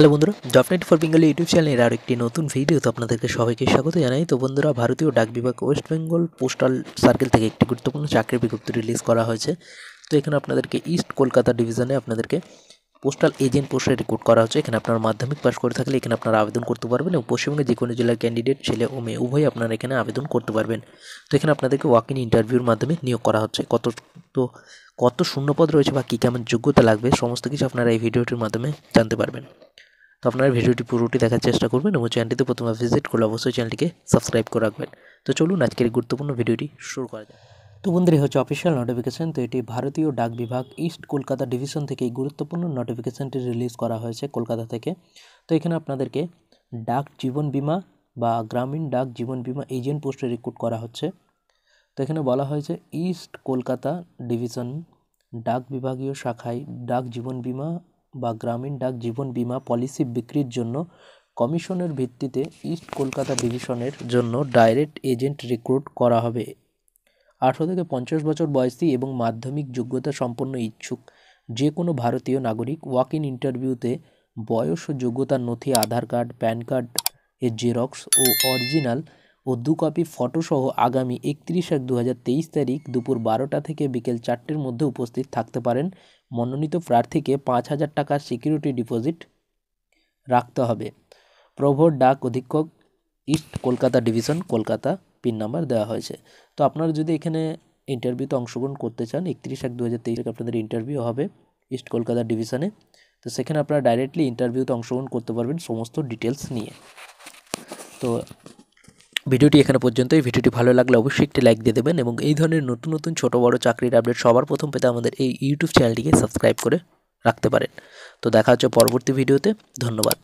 hello বন্ধুরা জবনেট for Bengali YouTube চ্যানেলের আর একটি নতুন ভিডিও তো আপনাদেরকে সবাইকে স্বাগত জানাই তো বন্ধুরা ভারতীয় ডাক বিভাগ ওয়েস্ট বেঙ্গল পোস্টাল সার্কেল থেকে একটি গুরুত্বপূর্ণ চাকরির বিজ্ঞপ্তি রিলিজ করা হয়েছে তো এখানে আপনাদেরকে ইস্ট কলকাতা ডিভিশনে আপনাদেরকে পোস্টাল এজেন্ট পোস্টে রেকর্ড করা হচ্ছে এখানে আপনার মাধ্যমিক পাস করে থাকলে এখানে আপনারা আবেদন করতে পারবেন এবং পশ্চিমবঙ্গের যে কোনো জেলার ক্যান্ডিডেট ছেলে ও মেয়ে উভয়ই আপনারা এখানে আবেদন করতে পারবেন তো এখানে আপনাদেরকে ওয়াক ইন ইন্টারভিউর মাধ্যমে নিয়োগ করা হচ্ছে কত তো কত শূন্যপদ রয়েছে বা কী কেমন যোগ্যতা লাগবে সমস্ত কিছু আপনারা এই ভিডিওটির মাধ্যমে জানতে পারবেন তো আপনারা ভিডিওটি পুরোটি দেখার চেষ্টা করবেন এবং চ্যানেলটিতে প্রথমে ভিজিট করলে অবশ্যই চ্যানেলটিকে সাবস্ক্রাইব করে রাখবেন তো চলুন আজকের এই গুরুত্বপূর্ণ ভিডিওটি শুরু করা যায় তো বন্ধুরা হচ্ছে অফিসিয়াল নোটিফিকেশন তো এটি ভারতীয় ডাক বিভাগ ইস্ট কলকাতা ডিভিশন থেকে এই গুরুত্বপূর্ণ নোটিফিকেশানটি রিলিজ করা হয়েছে কলকাতা থেকে তো এখানে আপনাদেরকে ডাক জীবন বিমা বা গ্রামীণ ডাক জীবন বিমা এজেন্ট পোস্টে রিক্রুট করা হচ্ছে তো এখানে বলা হয়েছে ইস্ট কলকাতা ডিভিশন ডাক বিভাগীয় শাখায় ডাক জীবন বিমা বা গ্রামীণ ডাক জীবন বীমা পলিসি বিক্রির জন্য কমিশনের ভিত্তিতে ইস্ট কলকাতা ডিভিশনের জন্য ডাইরেক্ট এজেন্ট রিক্রুট করা হবে আঠেরো থেকে পঞ্চাশ বছর বয়সী এবং মাধ্যমিক যোগ্যতা সম্পন্ন ইচ্ছুক যে কোনো ভারতীয় নাগরিক ওয়াক ইন ইন্টারভিউতে বয়স ও যোগ্যতার নথি আধার কার্ড প্যান কার্ড এর জেরক্স ও অরিজিনাল ও দু কপি ফটোসহ আগামী একত্রিশ এক দু তারিখ দুপুর বারোটা থেকে বিকেল চারটের মধ্যে উপস্থিত থাকতে পারেন মনোনীত প্রার্থীকে পাঁচ হাজার টাকার সিকিউরিটি ডিপোজিট রাখতে হবে প্রভোর ডাক অধীক্ষক east Kolkata division Kolkata pin number দেওয়া হয়েছে তো আপনারা যদি এখানে ইন্টারভিউতে অংশগ্রহণ করতে চান একত্রিশ এক দু হাজার তেইশ আপনাদের ইন্টারভিউ হবে ইস্ট কলকাতা ডিভিশনে তো সেখানে আপনারা ডাইরেক্টলি ইন্টারভিউতে অংশগ্রহণ করতে পারবেন সমস্ত ডিটেলস নিয়ে তো ভিডিওটি এখানে পর্যন্ত এই ভিডিওটি ভালো লাগলে অবশ্যই একটি লাইক দিয়ে দেবেন এবং এই ধরনের নতুন নতুন ছোটো বড় চাকরির আপডেট সবার প্রথম পেতে আমাদের এই ইউটিউব চ্যানেলটিকে সাবস্ক্রাইব করে রাখতে পারেন তো দেখা হচ্ছে পরবর্তী ভিডিওতে ধন্যবাদ